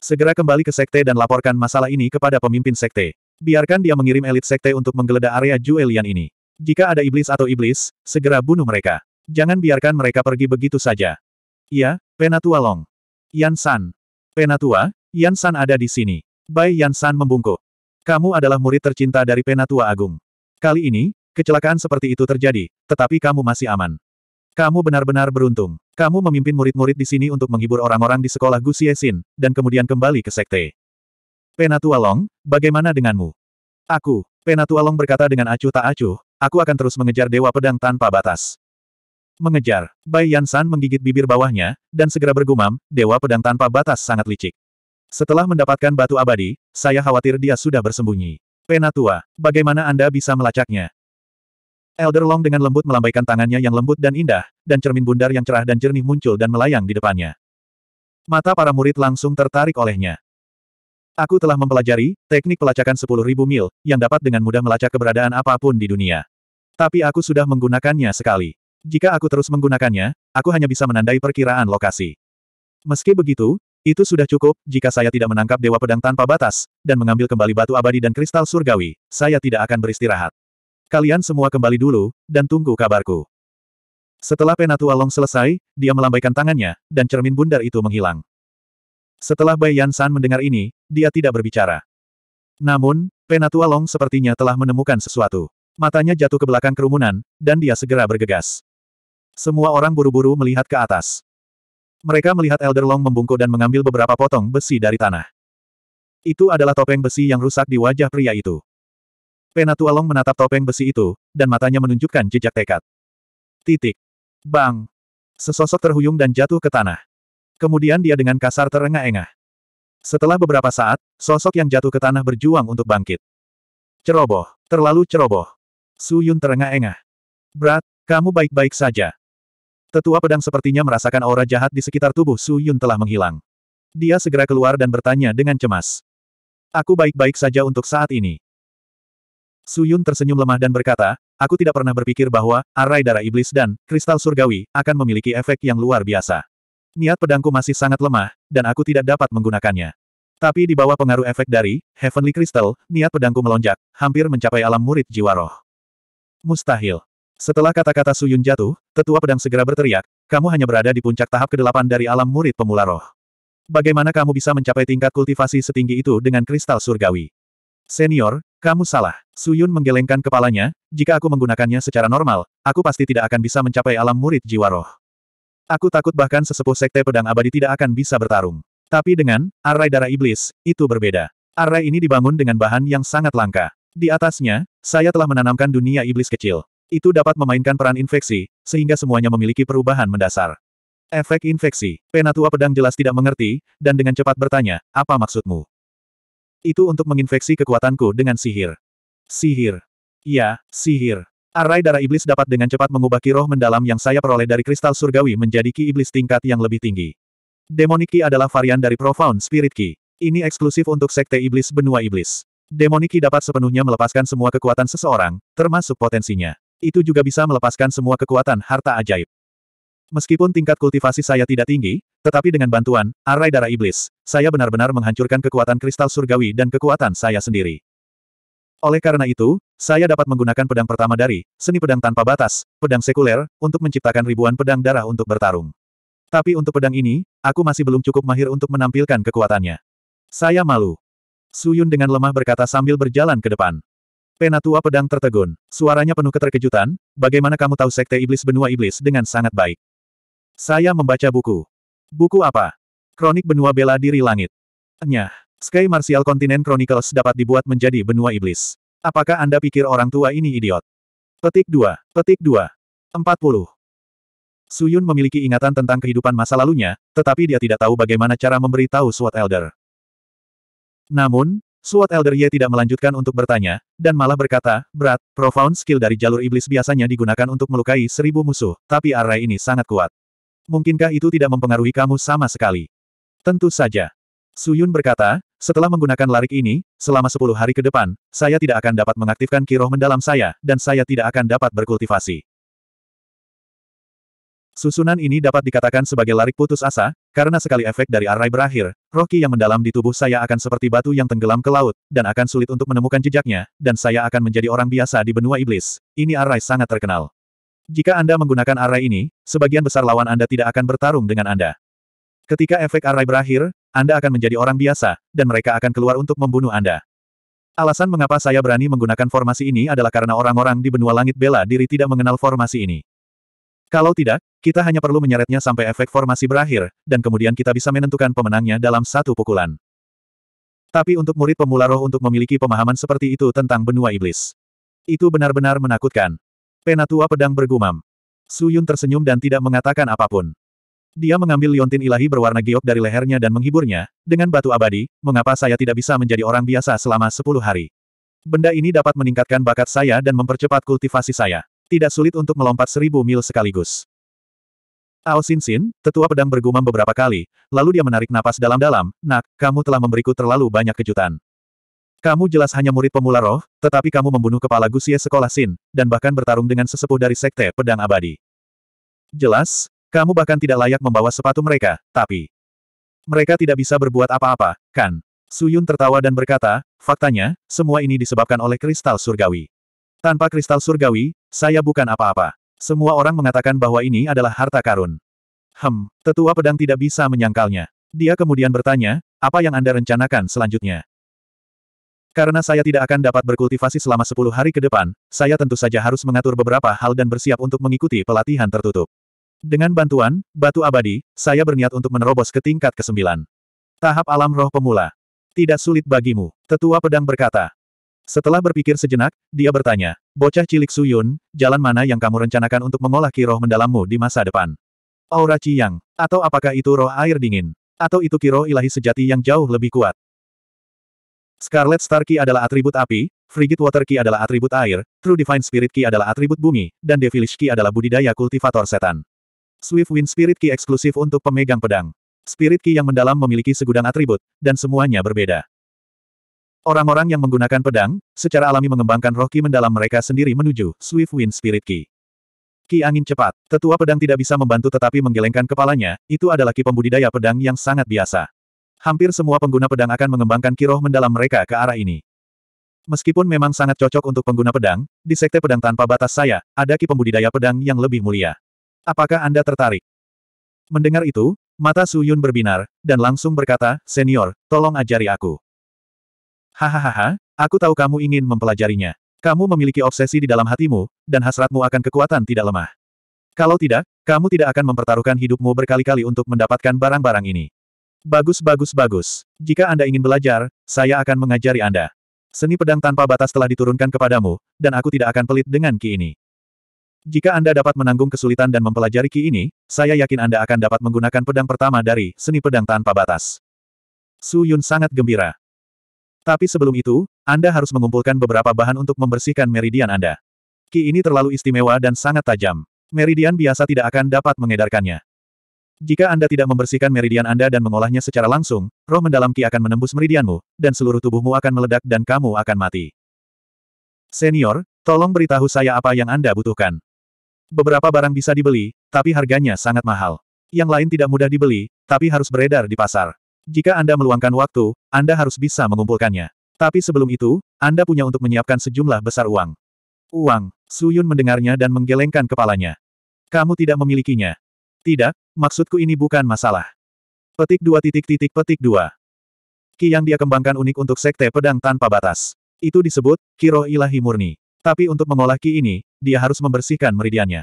Segera kembali ke sekte dan laporkan masalah ini kepada pemimpin sekte. Biarkan dia mengirim elit sekte untuk menggeledah area Juelian ini. Jika ada iblis atau iblis, segera bunuh mereka. Jangan biarkan mereka pergi begitu saja. Ya, Penatua Long. Yan San. Penatua, Yan San ada di sini. Bai Yan San membungkuk. Kamu adalah murid tercinta dari Penatua Agung. Kali ini, kecelakaan seperti itu terjadi, tetapi kamu masih aman. Kamu benar-benar beruntung. Kamu memimpin murid-murid di sini untuk menghibur orang-orang di sekolah Gu Xiexin, dan kemudian kembali ke sekte. Penatua Long, bagaimana denganmu? Aku, Penatua Long berkata dengan acuh tak acuh, aku akan terus mengejar Dewa Pedang tanpa batas. Mengejar, Bai Yansan menggigit bibir bawahnya, dan segera bergumam, Dewa Pedang tanpa batas sangat licik. Setelah mendapatkan batu abadi, saya khawatir dia sudah bersembunyi. Penatua, bagaimana Anda bisa melacaknya? Elder Long dengan lembut melambaikan tangannya yang lembut dan indah, dan cermin bundar yang cerah dan jernih muncul dan melayang di depannya. Mata para murid langsung tertarik olehnya. Aku telah mempelajari teknik pelacakan 10.000 mil, yang dapat dengan mudah melacak keberadaan apapun di dunia. Tapi aku sudah menggunakannya sekali. Jika aku terus menggunakannya, aku hanya bisa menandai perkiraan lokasi. Meski begitu, itu sudah cukup, jika saya tidak menangkap Dewa Pedang tanpa batas, dan mengambil kembali batu abadi dan kristal surgawi, saya tidak akan beristirahat. Kalian semua kembali dulu, dan tunggu kabarku. Setelah Penatua Long selesai, dia melambaikan tangannya, dan cermin bundar itu menghilang. Setelah Bai Yan San mendengar ini, dia tidak berbicara. Namun, Penatua Long sepertinya telah menemukan sesuatu. Matanya jatuh ke belakang kerumunan, dan dia segera bergegas. Semua orang buru-buru melihat ke atas. Mereka melihat Elder Long membungkuk dan mengambil beberapa potong besi dari tanah. Itu adalah topeng besi yang rusak di wajah pria itu. Penatua Long menatap topeng besi itu, dan matanya menunjukkan jejak tekad. Titik. Bang. Sesosok terhuyung dan jatuh ke tanah. Kemudian dia dengan kasar terengah-engah. Setelah beberapa saat, sosok yang jatuh ke tanah berjuang untuk bangkit. Ceroboh. Terlalu ceroboh. Su Yun terengah-engah. Brat, kamu baik-baik saja. Tetua pedang sepertinya merasakan aura jahat di sekitar tubuh Su Yun telah menghilang. Dia segera keluar dan bertanya dengan cemas. Aku baik-baik saja untuk saat ini. Su Yun tersenyum lemah dan berkata, aku tidak pernah berpikir bahwa arai darah iblis dan kristal surgawi akan memiliki efek yang luar biasa. Niat pedangku masih sangat lemah, dan aku tidak dapat menggunakannya. Tapi di bawah pengaruh efek dari Heavenly Crystal, niat pedangku melonjak, hampir mencapai alam murid jiwa roh. Mustahil. Setelah kata-kata Suyun jatuh, tetua pedang segera berteriak, kamu hanya berada di puncak tahap ke-8 dari alam murid pemula roh. Bagaimana kamu bisa mencapai tingkat kultivasi setinggi itu dengan kristal surgawi? Senior, kamu salah. Suyun menggelengkan kepalanya, jika aku menggunakannya secara normal, aku pasti tidak akan bisa mencapai alam murid jiwa roh. Aku takut bahkan sesepuh sekte pedang abadi tidak akan bisa bertarung. Tapi dengan, arai darah iblis, itu berbeda. Arai ini dibangun dengan bahan yang sangat langka. Di atasnya, saya telah menanamkan dunia iblis kecil. Itu dapat memainkan peran infeksi, sehingga semuanya memiliki perubahan mendasar. Efek infeksi, penatua pedang jelas tidak mengerti, dan dengan cepat bertanya, apa maksudmu? Itu untuk menginfeksi kekuatanku dengan sihir. Sihir. Ya, sihir. Arai darah iblis dapat dengan cepat mengubah ki roh mendalam yang saya peroleh dari kristal surgawi menjadi ki iblis tingkat yang lebih tinggi. Demonic Ki adalah varian dari Profound Spirit Ki. Ini eksklusif untuk sekte iblis benua iblis. Demonic Ki dapat sepenuhnya melepaskan semua kekuatan seseorang, termasuk potensinya. Itu juga bisa melepaskan semua kekuatan harta ajaib. Meskipun tingkat kultivasi saya tidak tinggi, tetapi dengan bantuan, arai darah iblis, saya benar-benar menghancurkan kekuatan kristal surgawi dan kekuatan saya sendiri. Oleh karena itu, saya dapat menggunakan pedang pertama dari, seni pedang tanpa batas, pedang sekuler, untuk menciptakan ribuan pedang darah untuk bertarung. Tapi untuk pedang ini, aku masih belum cukup mahir untuk menampilkan kekuatannya. Saya malu. Suyun dengan lemah berkata sambil berjalan ke depan. Penatua pedang tertegun. Suaranya penuh keterkejutan, bagaimana kamu tahu sekte iblis benua iblis dengan sangat baik? Saya membaca buku. Buku apa? Kronik benua bela diri langit. Nyah. Sky Martial Continent Chronicles dapat dibuat menjadi benua iblis. Apakah Anda pikir orang tua ini idiot? Petik 2. Petik 2. 40. Suyun memiliki ingatan tentang kehidupan masa lalunya, tetapi dia tidak tahu bagaimana cara memberitahu SWAT Elder. Namun, Suat Elder Ye tidak melanjutkan untuk bertanya, dan malah berkata, berat, profound skill dari jalur iblis biasanya digunakan untuk melukai seribu musuh, tapi array ini sangat kuat. Mungkinkah itu tidak mempengaruhi kamu sama sekali? Tentu saja. Suyun berkata, setelah menggunakan larik ini, selama sepuluh hari ke depan, saya tidak akan dapat mengaktifkan kiroh mendalam saya, dan saya tidak akan dapat berkultivasi. Susunan ini dapat dikatakan sebagai larik putus asa, karena sekali efek dari array berakhir, Roh yang mendalam di tubuh saya akan seperti batu yang tenggelam ke laut, dan akan sulit untuk menemukan jejaknya, dan saya akan menjadi orang biasa di benua iblis. Ini arai sangat terkenal. Jika Anda menggunakan arai ini, sebagian besar lawan Anda tidak akan bertarung dengan Anda. Ketika efek arai berakhir, Anda akan menjadi orang biasa, dan mereka akan keluar untuk membunuh Anda. Alasan mengapa saya berani menggunakan formasi ini adalah karena orang-orang di benua langit bela diri tidak mengenal formasi ini. Kalau tidak, kita hanya perlu menyeretnya sampai efek formasi berakhir, dan kemudian kita bisa menentukan pemenangnya dalam satu pukulan. Tapi untuk murid pemula roh untuk memiliki pemahaman seperti itu tentang benua iblis. Itu benar-benar menakutkan. Penatua pedang bergumam. Su Yun tersenyum dan tidak mengatakan apapun. Dia mengambil liontin ilahi berwarna giok dari lehernya dan menghiburnya, dengan batu abadi, mengapa saya tidak bisa menjadi orang biasa selama sepuluh hari. Benda ini dapat meningkatkan bakat saya dan mempercepat kultivasi saya. Tidak sulit untuk melompat seribu mil sekaligus. Ao Sin Sin, tetua pedang bergumam beberapa kali, lalu dia menarik napas dalam-dalam, nak, kamu telah memberiku terlalu banyak kejutan. Kamu jelas hanya murid pemula roh, tetapi kamu membunuh kepala gusie sekolah Sin, dan bahkan bertarung dengan sesepuh dari sekte pedang abadi. Jelas, kamu bahkan tidak layak membawa sepatu mereka, tapi... Mereka tidak bisa berbuat apa-apa, kan? Suyun tertawa dan berkata, faktanya, semua ini disebabkan oleh kristal surgawi. Tanpa kristal surgawi, saya bukan apa-apa. Semua orang mengatakan bahwa ini adalah harta karun. Hem, tetua pedang tidak bisa menyangkalnya. Dia kemudian bertanya, apa yang Anda rencanakan selanjutnya? Karena saya tidak akan dapat berkultivasi selama 10 hari ke depan, saya tentu saja harus mengatur beberapa hal dan bersiap untuk mengikuti pelatihan tertutup. Dengan bantuan, batu abadi, saya berniat untuk menerobos ke tingkat ke-9. Tahap alam roh pemula. Tidak sulit bagimu, tetua pedang berkata. Setelah berpikir sejenak, dia bertanya, Bocah cilik Suyun, jalan mana yang kamu rencanakan untuk mengolah kiroh mendalammu di masa depan? Aura Ciyang, atau apakah itu roh air dingin? Atau itu kiroh ilahi sejati yang jauh lebih kuat? Scarlet Star Key adalah atribut api, Frigid Water Key adalah atribut air, True Divine Spirit Key adalah atribut bumi, dan Devilish Key adalah budidaya kultivator setan. Swift Wind Spirit Key eksklusif untuk pemegang pedang. Spirit Key yang mendalam memiliki segudang atribut, dan semuanya berbeda. Orang-orang yang menggunakan pedang, secara alami mengembangkan roh Ki mendalam mereka sendiri menuju Swift Wind Spirit Ki. Ki angin cepat, tetua pedang tidak bisa membantu tetapi menggelengkan kepalanya, itu adalah Ki pembudidaya pedang yang sangat biasa. Hampir semua pengguna pedang akan mengembangkan Ki roh mendalam mereka ke arah ini. Meskipun memang sangat cocok untuk pengguna pedang, di sekte pedang tanpa batas saya, ada Ki pembudidaya pedang yang lebih mulia. Apakah Anda tertarik? Mendengar itu, mata Su Yun berbinar, dan langsung berkata, Senior, tolong ajari aku. Hahaha, aku tahu kamu ingin mempelajarinya. Kamu memiliki obsesi di dalam hatimu, dan hasratmu akan kekuatan tidak lemah. Kalau tidak, kamu tidak akan mempertaruhkan hidupmu berkali-kali untuk mendapatkan barang-barang ini. Bagus bagus bagus. Jika Anda ingin belajar, saya akan mengajari Anda. Seni pedang tanpa batas telah diturunkan kepadamu, dan aku tidak akan pelit dengan ki ini. Jika Anda dapat menanggung kesulitan dan mempelajari Ki ini, saya yakin Anda akan dapat menggunakan pedang pertama dari seni pedang tanpa batas. Su Yun sangat gembira. Tapi sebelum itu, Anda harus mengumpulkan beberapa bahan untuk membersihkan meridian Anda. Ki ini terlalu istimewa dan sangat tajam. Meridian biasa tidak akan dapat mengedarkannya. Jika Anda tidak membersihkan meridian Anda dan mengolahnya secara langsung, roh mendalam Ki akan menembus meridianmu, dan seluruh tubuhmu akan meledak dan kamu akan mati. Senior, tolong beritahu saya apa yang Anda butuhkan. Beberapa barang bisa dibeli, tapi harganya sangat mahal. Yang lain tidak mudah dibeli, tapi harus beredar di pasar. Jika Anda meluangkan waktu, Anda harus bisa mengumpulkannya. Tapi sebelum itu, Anda punya untuk menyiapkan sejumlah besar uang. Uang, Suyun mendengarnya dan menggelengkan kepalanya. Kamu tidak memilikinya. Tidak, maksudku ini bukan masalah. Petik dua titik titik petik dua. Ki yang dia kembangkan unik untuk sekte pedang tanpa batas. Itu disebut, Kiro ilahi murni. Tapi untuk mengolah ki ini, dia harus membersihkan meridiannya.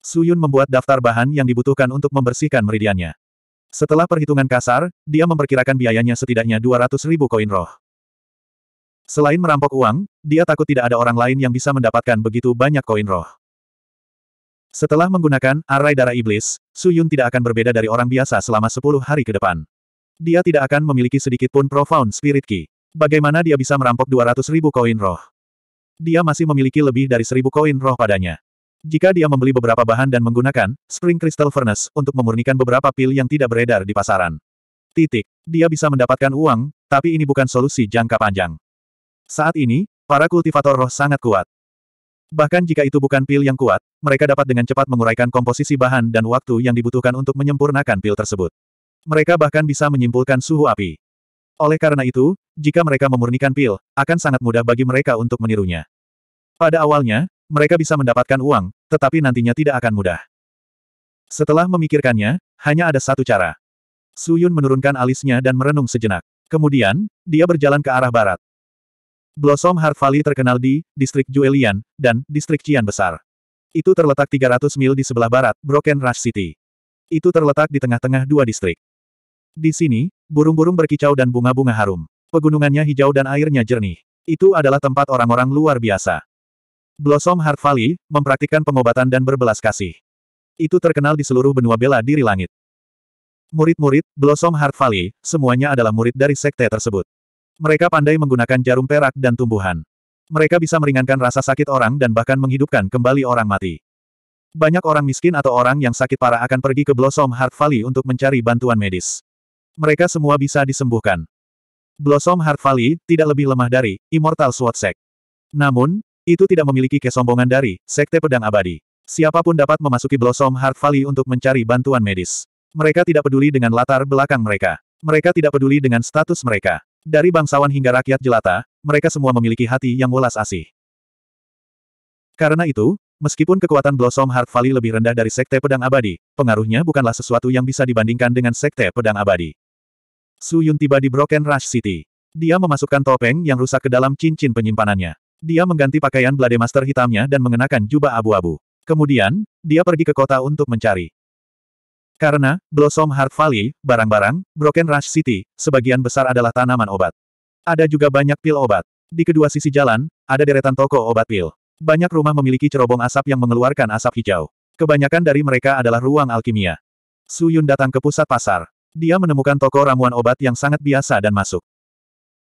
Suyun membuat daftar bahan yang dibutuhkan untuk membersihkan meridiannya. Setelah perhitungan kasar, dia memperkirakan biayanya setidaknya 200 ribu koin roh. Selain merampok uang, dia takut tidak ada orang lain yang bisa mendapatkan begitu banyak koin roh. Setelah menggunakan arai darah iblis, Su Yun tidak akan berbeda dari orang biasa selama 10 hari ke depan. Dia tidak akan memiliki sedikit pun profound spirit key. Bagaimana dia bisa merampok 200 ribu koin roh? Dia masih memiliki lebih dari seribu koin roh padanya. Jika dia membeli beberapa bahan dan menggunakan Spring Crystal Furnace untuk memurnikan beberapa pil yang tidak beredar di pasaran. Titik. Dia bisa mendapatkan uang, tapi ini bukan solusi jangka panjang. Saat ini, para kultivator roh sangat kuat. Bahkan jika itu bukan pil yang kuat, mereka dapat dengan cepat menguraikan komposisi bahan dan waktu yang dibutuhkan untuk menyempurnakan pil tersebut. Mereka bahkan bisa menyimpulkan suhu api. Oleh karena itu, jika mereka memurnikan pil, akan sangat mudah bagi mereka untuk menirunya. Pada awalnya, mereka bisa mendapatkan uang, tetapi nantinya tidak akan mudah. Setelah memikirkannya, hanya ada satu cara. Su Yun menurunkan alisnya dan merenung sejenak. Kemudian, dia berjalan ke arah barat. Blossom Heart Valley terkenal di Distrik Juelian dan Distrik Cian Besar. Itu terletak 300 mil di sebelah barat, Broken Rush City. Itu terletak di tengah-tengah dua distrik. Di sini, burung-burung berkicau dan bunga-bunga harum. Pegunungannya hijau dan airnya jernih. Itu adalah tempat orang-orang luar biasa. Blossom Heart Valley, mempraktikkan pengobatan dan berbelas kasih. Itu terkenal di seluruh benua bela diri langit. Murid-murid, Blossom Heart Valley, semuanya adalah murid dari sekte tersebut. Mereka pandai menggunakan jarum perak dan tumbuhan. Mereka bisa meringankan rasa sakit orang dan bahkan menghidupkan kembali orang mati. Banyak orang miskin atau orang yang sakit parah akan pergi ke Blossom Heart Valley untuk mencari bantuan medis. Mereka semua bisa disembuhkan. Blossom Heart Valley tidak lebih lemah dari Immortal Sword Sect. Namun, itu tidak memiliki kesombongan dari Sekte Pedang Abadi. Siapapun dapat memasuki Blossom Heart Valley untuk mencari bantuan medis. Mereka tidak peduli dengan latar belakang mereka. Mereka tidak peduli dengan status mereka. Dari bangsawan hingga rakyat jelata, mereka semua memiliki hati yang welas asih. Karena itu, meskipun kekuatan Blossom Heart Valley lebih rendah dari Sekte Pedang Abadi, pengaruhnya bukanlah sesuatu yang bisa dibandingkan dengan Sekte Pedang Abadi. Su Yun tiba di Broken Rush City. Dia memasukkan topeng yang rusak ke dalam cincin penyimpanannya. Dia mengganti pakaian Blade Master hitamnya dan mengenakan jubah abu-abu. Kemudian, dia pergi ke kota untuk mencari. Karena, Blossom Heart Valley, barang-barang, Broken Rush City, sebagian besar adalah tanaman obat. Ada juga banyak pil obat. Di kedua sisi jalan, ada deretan toko obat pil. Banyak rumah memiliki cerobong asap yang mengeluarkan asap hijau. Kebanyakan dari mereka adalah ruang alkimia. Su Yun datang ke pusat pasar. Dia menemukan toko ramuan obat yang sangat biasa dan masuk.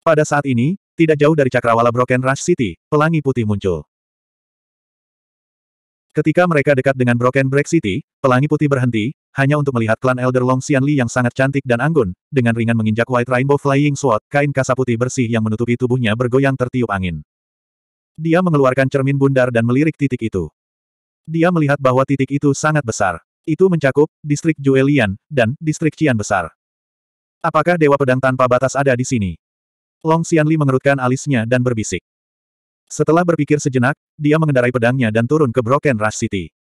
Pada saat ini, tidak jauh dari cakrawala Broken Rush City, pelangi putih muncul. Ketika mereka dekat dengan Broken Break City, pelangi putih berhenti, hanya untuk melihat klan Elder Long Xianli yang sangat cantik dan anggun, dengan ringan menginjak White Rainbow Flying Sword, kain kasa putih bersih yang menutupi tubuhnya bergoyang tertiup angin. Dia mengeluarkan cermin bundar dan melirik titik itu. Dia melihat bahwa titik itu sangat besar. Itu mencakup distrik Juelian dan distrik Cian besar. Apakah Dewa Pedang tanpa batas ada di sini? Long Xianli mengerutkan alisnya dan berbisik. Setelah berpikir sejenak, dia mengendarai pedangnya dan turun ke Broken Rush City.